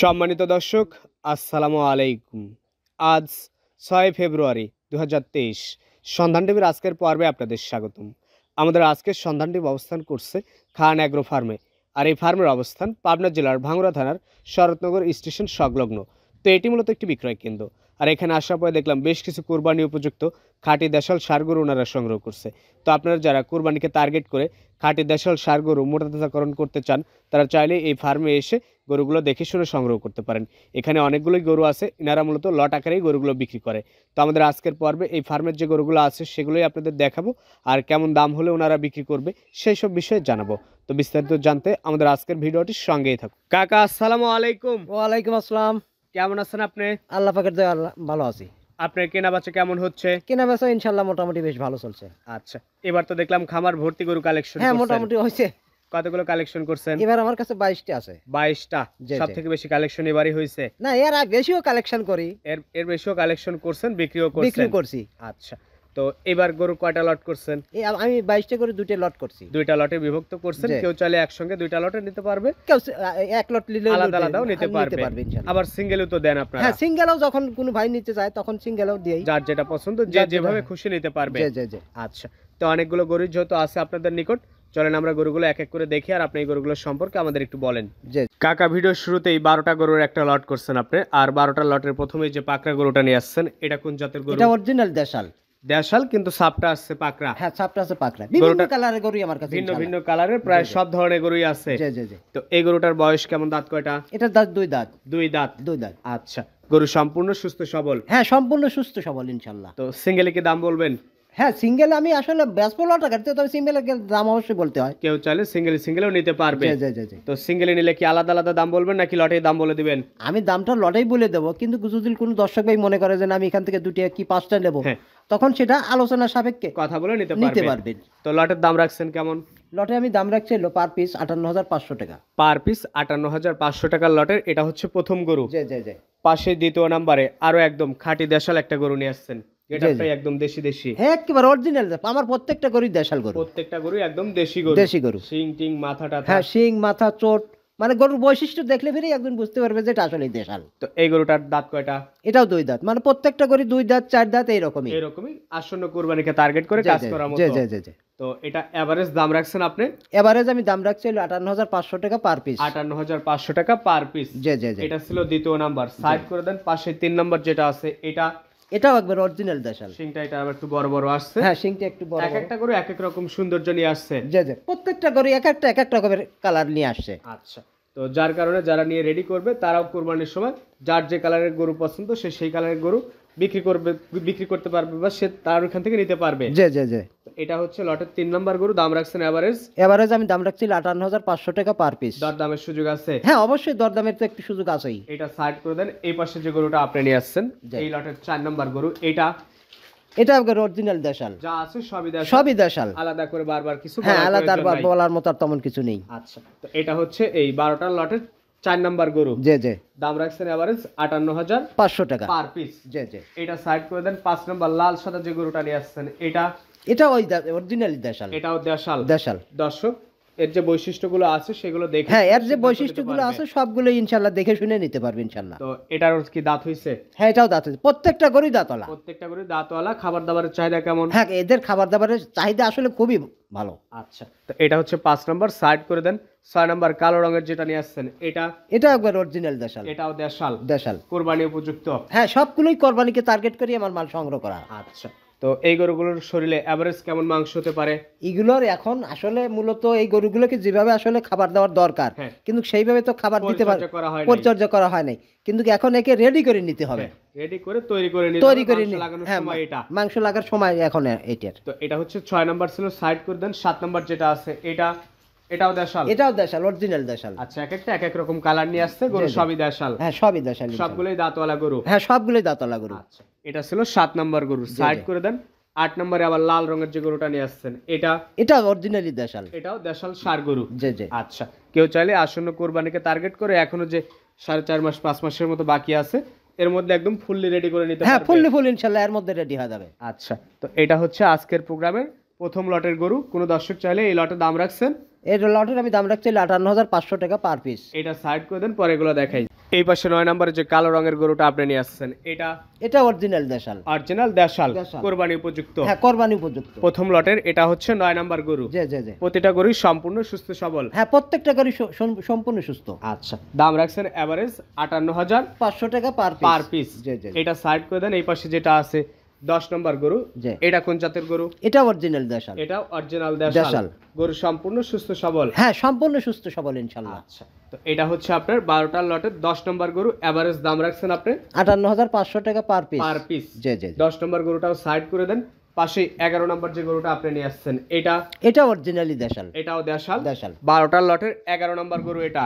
সম্মানিত দর্শক আসসালামু আলাইকুম আজ ছয় ফেব্রুয়ারি দু সন্ধান টিভির আজকের পর্বে আপনাদের স্বাগতম আমাদের আজকের সন্ধান টিভি অবস্থান করছে খান অ্যাগ্রো ফার্মে আর এই ফার্মের অবস্থান পাবনা জেলার ভাঙ্গুরা থানার শরৎনগর স্টেশন সংলগ্ন তো এটি মূলত একটি বিক্রয় কেন্দ্র আর এখানে আসার পরে দেখলাম বেশ কিছু কোরবানি উপযুক্ত খাঁটি দেশাল সারগরু ওনারা সংগ্রহ করছে তো আপনারা যারা কোরবানিকে টার্গেট করে খাঁটি দেশাল সারগরু মোটাতাজাকরণ করতে চান তারা চাইলে এই ফার্মে এসে গরুগুলো দেখে শুনে সংগ্রহ করতে পারেন এখানে অনেকগুলোই গরু আছে এনারা মূলত লট আকারেই গরুগুলো বিক্রি করে তো আমাদের আজকের পর্বে এই ফার্মের যে গরুগুলো আছে সেগুলোই আপনাদের দেখাবো আর কেমন দাম হলে ওনারা বিক্রি করবে সেই সব বিষয়ে জানাবো তো বিস্তারিত জানতে আমাদের আজকের ভিডিওটির সঙ্গেই থাকুন কাকা আসসালামু আলাইকুম ওয়ালাইকুম আসসালাম কেমন আছেন আপনি আল্লাহ পাকের দয়া আল্লাহ ভালো আছি আপনার কেনা বেচা কেমন হচ্ছে কেনা বেচা ইনশাল্লাহ মোটামুটি বেশ ভালো চলছে আচ্ছা এবার তো দেখলাম খামার ভর্তি গরু কালেকশন হ্যাঁ মোটামুটি হয়েছে কতগুলো কালেকশন করছেন এবার আমার কাছে 22 22টা আছে 22 22টা সবথেকে বেশি কালেকশন এবারে হয়েছে না এর আগে বেশিও কালেকশন করি এর এর বেশিও কালেকশন করছেন বিক্রিও করছেন বিক্রি করছি আচ্ছা তো এবার গরু কয়টা লট করছেন আমি বাইশটা গরু দুইটা লট করছি দুইটা লটে বিভক্ত করছেন কেউ চাইলে একসঙ্গে দুইটা লটে নিতে পারবে কেউ এক লট নিলে আলাদা আলাদাও নিতে পারবে আবার সিঙ্গেলও তো দেন আপনারা হ্যাঁ সিঙ্গেলও যখন কোন ভাই নিতে চায় তখন সিঙ্গেলও দেই যার যেটা পছন্দ যে যেভাবে খুশি নিতে পারবে আচ্ছা তো অনেকগুলো গরু যেহেতু আছে আপনাদের নিকট চলেন আমরা গরুগুলো এক এক করে দেখি আর আপনি এই গরুগুলো সম্পর্কে আমাদের একটু বলেন যে কাকা ভিডিও শুরুতেই বারোটা গরুর একটা লট করছেন আপনি আর বারোটা লটের প্রথমে যে পাকড়া গরুটা নিয়ে আসছেন এটা কোন জাতের গরু এটা অরিজিনাল দেশাল দেশাল কিন্তু সাপটা আসছে পাকড়া হ্যাঁ সাপটা আছে পাকড়া বিভিন্ন কালারের গরু আমার কাছে ভিন্ন ভিন্ন কালারের প্রায় সব ধরনের গরুই আছে তো এই গরুটার বয়স কেমন দাঁত কয়টা এটা দাঁত দুই দাঁত দুই দাঁত দুই দাঁত আচ্ছা গরু সম্পূর্ণ সুস্থ সবল হ্যাঁ সম্পূর্ণ সুস্থ সবল ইনশাল্লাহ তো সিঙ্গেলে কি দাম বলবেন হ্যাঁ সিঙ্গেল আমি আসলে ব্যস্ত লটা কাটতে তবে সিঙ্গেলের দাম অবশ্যই বলতে হয় কেউ চাইলে সিঙ্গেল সিঙ্গেলও নিতে পারবে জি জি জি তো সিঙ্গেলে নিলে কি আলাদা আলাদা দাম বলবেন নাকি লটেই দাম বলে দিবেন আমি দামটা লটেই বলে দেবো কিন্তু যদি কোনো দর্শক ভাই মনে করে যে আমি এখান থেকে দুটি কি পাঁচটা নেবো হ্যাঁ। তখন সেটা আলোচনার সাপেক্ষে কথা বলে নিতে নিতে পারবেন তো লটের দাম রাখছেন কেমন লটে আমি দাম রাখছি পার পিস আটান্ন হাজার পাঁচশো টাকা পার পিস আটান্ন হাজার পাঁচশো টাকার লটের এটা হচ্ছে প্রথম গরু জি জি জি পাশে দ্বিতীয় নাম্বারে আরো একদম খাঁটি দেশাল একটা গরু নিয়ে আসছেন প্রত্যেকটা গরু হ্যাঁ, মানে গরুর বৈশিষ্ট্য দেখলে বুঝতে পারবে দুই দাঁত মানে প্রত্যেকটা চার দাঁত এইরকমই আসন্ন কোরবানিকে টার্গেট করে তো এটা এভারেজ দাম রাখছেন আপনি এভারেজ আমি দাম রাখছি আটান্ন হাজার পাঁচশো টাকা পার পিস আটান্ন হাজার পাঁচশো টাকা পার পিস জি জি এটা ছিল দ্বিতীয় নাম্বার সাইড করে দেন পাশে তিন নাম্বার যেটা আছে এটা এটাও একবার অরিজিনাল দেশাল সিংটা এটা আবার একটু বড় বড় আসছে হ্যাঁ সিংটা একটু বড় এক একটা করে এক এক রকম সৌন্দর্য নিয়ে আসছে জি জি প্রত্যেকটা গরু এক একটা এক এক রকমের কালার নিয়ে আসছে আচ্ছা তো যার কারণে যারা নিয়ে রেডি করবে তারাও কোরবানির সময় যার যে কালারের গরু পছন্দ সে সেই কালারের গরু বিক্রি করবে বিক্রি করতে পারবে বা সে তার ওখান থেকে নিতে পারবে জি জি জি এটা হচ্ছে লটের তিন নাম্বার গরু দাম রাখছেন এভারেজ এভারেজ আমি দাম রাখছি আটান্ন হাজার পাঁচশো টাকা পার পিস দরদামের সুযোগ আছে হ্যাঁ অবশ্যই দরদামের তো একটু সুযোগ আছেই এটা সাইড করে দেন এই পাশে যে গরুটা আপনি নিয়ে আসছেন এই লটের চার নাম্বার গরু এটা এটা আমার অরিজিনাল দেশাল যা আছে সবই দেশাল সবই দেশাল আলাদা করে বারবার কিছু হ্যাঁ আলাদা বলার মতো আর তেমন কিছু নেই আচ্ছা তো এটা হচ্ছে এই বারোটার লটের চার নাম্বার গরু জি জি দাম রাখছেন এভারেজ আটান্ন হাজার পাঁচশো টাকা পার পিস জি জি এটা সাইড করে দেন পাঁচ নাম্বার লাল সাদা যে গরুটা নিয়ে আসছেন এটা এটা ওই অরিজিনালি দেশাল এটাও দেশাল দেশাল দর্শক এর যে বৈশিষ্ট্যগুলো আছে সেগুলো দেখে হ্যাঁ এর যে বৈশিষ্ট্যগুলো আছে সবগুলো ইনশাল্লাহ দেখে শুনে নিতে পারবে ইনশাল্লাহ তো এটার কি দাঁত হইছে হ্যাঁ এটাও দাঁত হইছে প্রত্যেকটা গরুই দাঁতওয়ালা প্রত্যেকটা গরুই দাঁতওয়ালা খাবার দাবারের চাহিদা কেমন হ্যাঁ এদের খাবার দাবারের চাহিদা আসলে খুবই ভালো আচ্ছা তো এটা হচ্ছে পাঁচ নম্বর সাইড করে দেন ছয় নম্বর কালো রঙের যেটা নিয়ে আসছেন এটা এটা একবার অরিজিনাল দেশাল এটাও দেশাল দেশাল কোরবানি উপযুক্ত হ্যাঁ সবগুলোই কোরবানিকে টার্গেট করে আমার মাল সংগ্রহ করা আচ্ছা তো এই গরুগুলোর শরীরে অ্যাভারেজ কেমন মাংস হতে পারে এগুলোর এখন আসলে মূলত এই গরুগুলোকে যেভাবে আসলে খাবার দেওয়ার দরকার হ্যাঁ। কিন্তু সেইভাবে তো খাবার দিতে পারে পরিচর্যা করা হয় নাই কিন্তু এখন একে রেডি করে নিতে হবে রেডি হ্যাঁ, করে তৈরি করে নিতে তৈরি করে হ্যাঁ, সময় এটা মাংস লাগার সময় এখন এটার তো এটা হচ্ছে 6 নাম্বার ছিল সাইড করে দেন 7 নাম্বার যেটা আছে এটা এটাও দেশাল এটাও দেশাল অরিজিনাল দেশাল আচ্ছা এক একটা এক এক রকম কালার নিয়ে আসছে গরু সবই দেশাল হ্যাঁ সবই দেশাল সবগুলোই দাঁতওয়ালা গরু হ্যাঁ সবগুলোই দাঁতওয়ালা গরু আচ্ছা এটা ছিল সাত নম্বর গরু সাইড করে দেন আট নম্বরে আবার লাল রঙের যে গরুটা নিয়ে আসছেন এটা এটা অরিজিনালি দেশাল এটাও দেশাল সার গরু জি জি আচ্ছা কেউ চাইলে আসন্ন কোরবানিকে টার্গেট করে এখনো যে সাড়ে চার মাস পাঁচ মাসের মতো বাকি আছে এর মধ্যে একদম ফুললি রেডি করে নিতে হ্যাঁ ফুললি ফুল ইনশাল্লাহ এর মধ্যে রেডি হয়ে যাবে আচ্ছা তো এটা হচ্ছে আজকের প্রোগ্রামের প্রথম লটের গরু কোনো দর্শক চাইলে এই লটে দাম রাখছেন এর লটের আমি দাম রাখছি আটান্ন হাজার পাঁচশো টাকা পার পিস এটা সাইড করে দেন পরে এগুলো দেখাই এই পাশে নয় নম্বরে যে কালো রঙের গরুটা আপনি নিয়ে আসছেন এটা এটা অরিজিনাল দেশাল অরিজিনাল দেশাল কোরবানি উপযুক্ত হ্যাঁ কোরবানি উপযুক্ত প্রথম লটের এটা হচ্ছে নয় নম্বর গরু জি জি জি প্রতিটা গরুই সম্পূর্ণ সুস্থ সবল হ্যাঁ প্রত্যেকটা গরু সম্পূর্ণ সুস্থ আচ্ছা দাম রাখছেন এভারেজ আটান্ন হাজার পাঁচশো টাকা পার পার পিস জি জি এটা সাইড করে দেন এই পাশে যেটা আছে দশ নম্বর গরু এটা কোন জাতের গরু এটা অরিজিনাল দেশাল এটা অরিজিনাল দেশাল গরু সম্পূর্ণ সুস্থ সবল হ্যাঁ সম্পূর্ণ সুস্থ সবল ইনশাল্লাহ আচ্ছা, তো এটা হচ্ছে আপনার বারোটা লটের দশ নম্বর গরু এভারেজ দাম রাখছেন আপনি আটান্ন হাজার পাঁচশো টাকা পার পিস পার পিস জি জি দশ নম্বর গরুটাও সাইড করে দেন পাশে এগারো নম্বর যে গরুটা আপনি নিয়ে আসছেন এটা এটা অরিজিনালি দেশাল এটাও দেশাল দেশাল বারোটার লটের এগারো নম্বর গরু এটা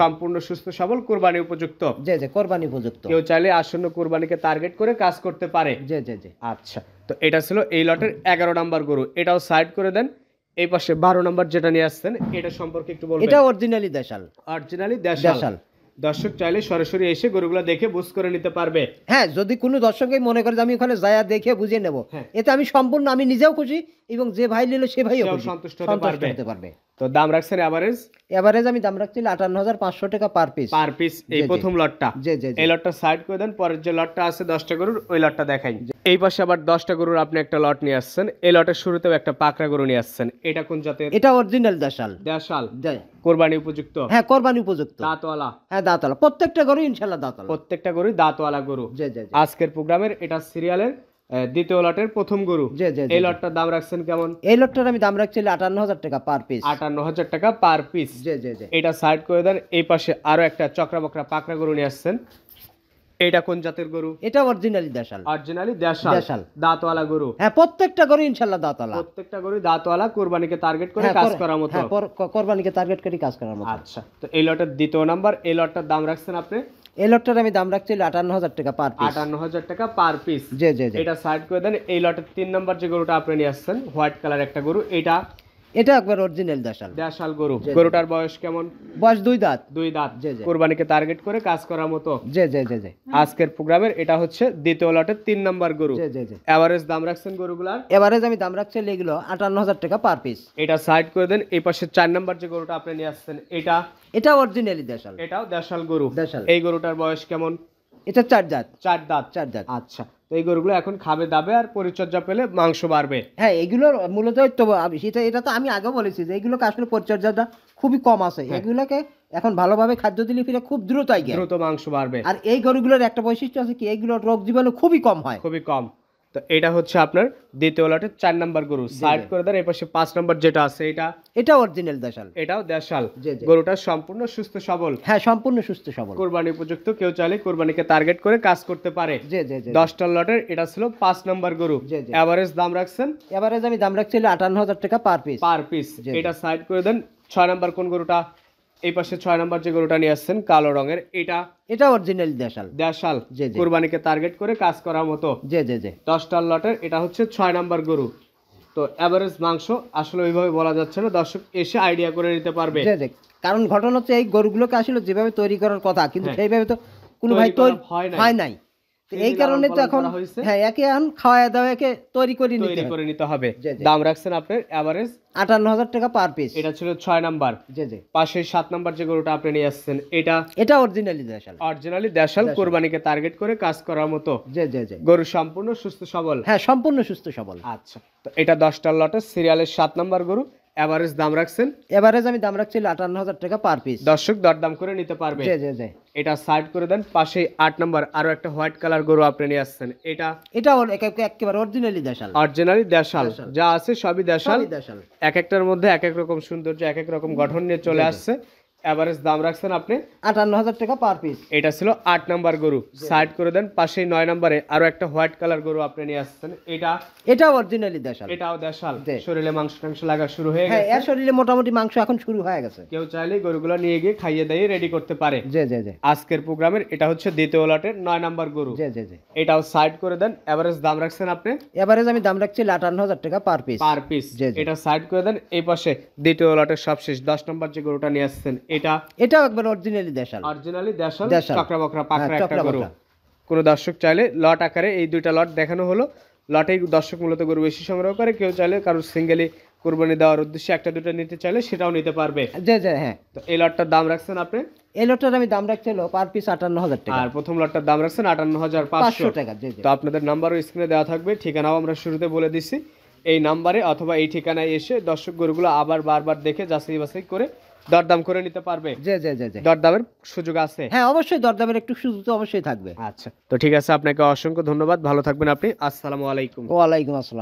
সম্পূর্ণ সুস্থ সবল কোরবানি উপযুক্ত যে জে কোরবানি উপযুক্ত কেউ চাইলে আসন্ন কোরবানিকে টার্গেট করে কাজ করতে পারে জি জি জি আচ্ছা তো এটা ছিল এই লটের এগারো নম্বর গরু এটাও সাইড করে দেন এই পাশে বারো নম্বর যেটা নিয়ে আসছেন এটা সম্পর্কে একটু বলবেন এটা অরিজিনালি দেশাল অরিজিনালি দেশাল দর্শক চাইলে সরাসরি এসে গরুগুলো দেখে বুঝ করে নিতে পারবে হ্যাঁ যদি কোনো দর্শকই মনে করে যে আমি ওখানে যায়া দেখে বুঝে নেব হ্যাঁ। এতে আমি সম্পূর্ণ আমি নিজেও খুশি এবং যে ভাই নিল সে ভাইও সন্তুষ্ট হতে পারবে তো দাম রাখছেন এভারেজ এভারেজ আমি দাম রাখছি আটান্ন হাজার পাঁচশো টাকা পার পিস পার পিস এই প্রথম লটটা এই লটটা সাইড করে দেন পরের যে লটটা আছে দশটা গরুর ওই লটটা দেখাই এই পাশে আবার দশটা গরুর আপনি একটা লট নিয়ে আসছেন এই লটের শুরুতেও একটা পাকড়া গরু নিয়ে আসছেন এটা কোন জাতের এটা অরিজিনাল দেশাল দেশাল কোরবানি উপযুক্ত হ্যাঁ কোরবানি উপযুক্ত দাঁতওয়ালা হ্যাঁ দাঁতওয়ালা প্রত্যেকটা গরু ইনশাল্লাহ দাঁতওয়ালা প্রত্যেকটা গরু দাঁতওয়ালা গরু আজকের প্রোগ্রামের এটা সিরিয়ালের দ্বিতীয় লটের প্রথম গরু এই লটটার দাম রাখছেন কেমন এই লটটার আমি দাম রাখছি আটান্ন হাজার টাকা পার পিস আটান্ন হাজার টাকা পার পিস এটা সাইড করে দেন এই পাশে আরো একটা চক্রা বকরা পাকড়া গরু নিয়ে আসছেন এটা কোন জাতের গরু এটা অরিজিনালি দেশাল অরিজিনালি দেশাল দেশাল দাঁতওয়ালা গরু হ্যাঁ প্রত্যেকটা গরু ইনশাল্লাহ দাঁতওয়ালা প্রত্যেকটা গরু দাঁতওয়ালা কোরবানিকে টার্গেট করে হ্যাঁ, কাজ করার মতো হ্যাঁ টার্গেট করে কাজ করার মতো আচ্ছা তো এই লটের দ্বিতীয় নাম্বার এই লটটার দাম রাখছেন আপনি এই লটটার আমি দাম রাখছি আটান্ন হাজার টাকা পার পিস আটান্ন হাজার টাকা পার পিস জি জি এটা সাইড করে দেন এই লটের তিন নম্বর যে গরুটা আপনি নিয়ে আসছেন হোয়াইট কালার একটা গরু এটা এটা একবার অরিজিনাল দেশাল দেশাল গরু গরুটার বয়স কেমন বয়স দুই দাঁত দুই দাঁত জি জি কুরবানিকে টার্গেট করে কাজ করার মতো জি জি জি জি আজকের প্রোগ্রামের এটা হচ্ছে দ্বিতীয় লটের তিন নাম্বার গরু জি জি জি এভারেজ দাম রাখছেন গরুগুলার এভারেজ আমি দাম রাখছি এগুলো আটান্ন হাজার টাকা পার পিস এটা সাইড করে দেন এই পাশে চার নাম্বার যে গরুটা আপনি নিয়ে আসছেন এটা এটা অরিজিনালি দেশাল এটাও দেশাল গরু দেশাল এই গরুটার বয়স কেমন এটা চার দাঁত চার দাঁত চার দাঁত আচ্ছা তো এই গরুগুলো এখন খাবে দাবে আর পরিচর্যা পেলে মাংস বাড়বে হ্যাঁ এগুলো মূলত সেটা এটা তো আমি আগে বলেছি যে এগুলোকে আসলে পরিচর্যাটা খুবই কম আছে হ্যাঁ। এগুলোকে এখন ভালোভাবে খাদ্য দিলে ফিরে খুব দ্রুত দ্রুত মাংস বাড়বে আর এই গরুগুলোর একটা বৈশিষ্ট্য আছে কি এইগুলোর রোগ জীবাণু খুবই কম হয় খুবই কম তো এটা হচ্ছে আপনার দ্বিতীয় লটে চার নাম্বার গরু সাইড করে দেন এপাশে পাঁচ নাম্বার যেটা আছে এটা এটা অরিজিনাল দেশাল এটাও দেশাল গরুটা সম্পূর্ণ সুস্থ সবল হ্যাঁ সম্পূর্ণ সুস্থ সবল কোরবানি উপযুক্ত কেউ চাইলে কোরবানিকে টার্গেট করে কাজ করতে পারে দশটা লটের এটা ছিল পাঁচ নাম্বার গরু এভারেজ দাম রাখছেন এভারেজ আমি দাম রাখছি আটান্ন হাজার টাকা পার পিস পার পিস এটা সাইড করে দেন ছয় নাম্বার কোন গরুটা এই পাশে ছয় নম্বর যে গরুটা নিয়ে আসছেন কালো রঙের এটা এটা অরিজিনাল দেশাল দেশাল কোরবানিকে টার্গেট করে কাজ করার মতো যে যে যে দশটার লটের এটা হচ্ছে ছয় নম্বর গরু তো অ্যাভারেজ মাংস আসলে ওইভাবে বলা যাচ্ছে না দর্শক এসে আইডিয়া করে নিতে পারবে কারণ ঘটনা হচ্ছে এই গরুগুলোকে আসলে যেভাবে তৈরি করার কথা কিন্তু হ্যাঁ। সেইভাবে তো কোনো ভাই তৈরি হয় নাই এই কারণে তো এখন হ্যাঁ একে এখন খাওয়া দাওয়া একে তৈরি করে নিতে তৈরি করে নিতে হবে দাম রাখছেন আপনি এভারেজ আটান্ন হাজার টাকা পার পিস এটা ছিল ছয় নাম্বার জি জি পাশে সাত নাম্বার যে গরুটা আপনি নিয়ে আসছেন এটা এটা অরিজিনালি দেশাল অরিজিনালি দেশাল কোরবানিকে টার্গেট করে কাজ করার মতো জি জি জি গরু সম্পূর্ণ সুস্থ সবল হ্যাঁ সম্পূর্ণ সুস্থ সবল আচ্ছা তো এটা দশটা লটে সিরিয়ালের সাত নাম্বার গরু এভারেজ দাম রাখছেন এভারেজ আমি দাম রাখছি আটান্ন হাজার টাকা পার পিস দর্শক দর দাম করে নিতে পারবে জি জি জি এটা সাইড করে দেন পাশে আট নম্বর আরো একটা হোয়াইট কালার গরু আপনি নিয়ে আসছেন এটা এটা একেবারে অরিজিনালি দেশাল অরিজিনালি দেশাল যা আছে সবই দেশাল এক একটার মধ্যে এক এক রকম সৌন্দর্য এক এক রকম গঠন নিয়ে চলে আসছে এভারেজ দাম রাখছেন আপনি আটান্ন হাজার টাকা পার পিস এটা ছিল আট নাম্বার গরু সাইড করে দেন পাশে নয় নাম্বারে আরো একটা হোয়াইট কালার গরু আপনি নিয়ে আসছেন এটা এটা অরিজিনালি দেশাল এটাও দেশাল শরীরে মাংস টাংস লাগা শুরু হয়ে হ্যাঁ, গেছে হ্যাঁ শরীরে মোটামুটি মাংস এখন শুরু হয়ে গেছে কেউ চাইলে গরুগুলো নিয়ে গিয়ে খাইয়ে দিয়ে রেডি করতে পারে জি জি জি আজকের প্রোগ্রামের এটা হচ্ছে দ্বিতীয় লটের নয় নাম্বার গরু জি জি জি এটাও সাইড করে দেন এভারেজ দাম রাখছেন আপনি এভারেজ আমি দাম রাখছি আটান্ন হাজার টাকা পার পিস পার পিস এটা সাইড করে দেন এই পাশে দ্বিতীয় লটের সবশেষ দশ নাম্বার যে গরুটা নিয়ে আসছেন এটা এটাও একবার অরিজিনালি দেশাল অরিজিনালি দেশাল চকরা বকরা হ্যাঁ, পাকড়া একটা গরু কোনো দর্শক চাইলে লট আকারে এই দুইটা লট দেখানো হলো লটেই দর্শক মূলত গরু বেশি সংগ্রহ করে কেউ চাইলে কারোর সিঙ্গেলি কোরবানি দেওয়ার উদ্দেশ্যে একটা দুটো নিতে চাইলে সেটাও নিতে পারবে হ্যাঁ তো এই লটটার দাম রাখছেন আপনি এই লটটার আমি দাম রাখছি পার পিস আটান্ন হাজার টাকা আর প্রথম লটটার দাম রাখছেন আটান্ন হাজার পাঁচশো টাকা তো আপনাদের নাম্বারও স্ক্রিনে দেওয়া থাকবে ঠিকানাও আমরা শুরুতে বলে দিছি এই নাম্বারে অথবা এই ঠিকানায় এসে দর্শক গরুগুলো আবার বারবার দেখে যাচাই বাছাই করে দরদাম করে নিতে পারবে জি জি জি জি দরদামের সুযোগ আছে হ্যাঁ অবশ্যই দরদামের একটু সুযোগ অবশ্যই থাকবে আচ্ছা তো ঠিক আছে আপনাকে অসংখ্য ধন্যবাদ ভালো থাকবেন আপনি আসসালামু আলাইকুম ওয়ালাইকুম আসসালাম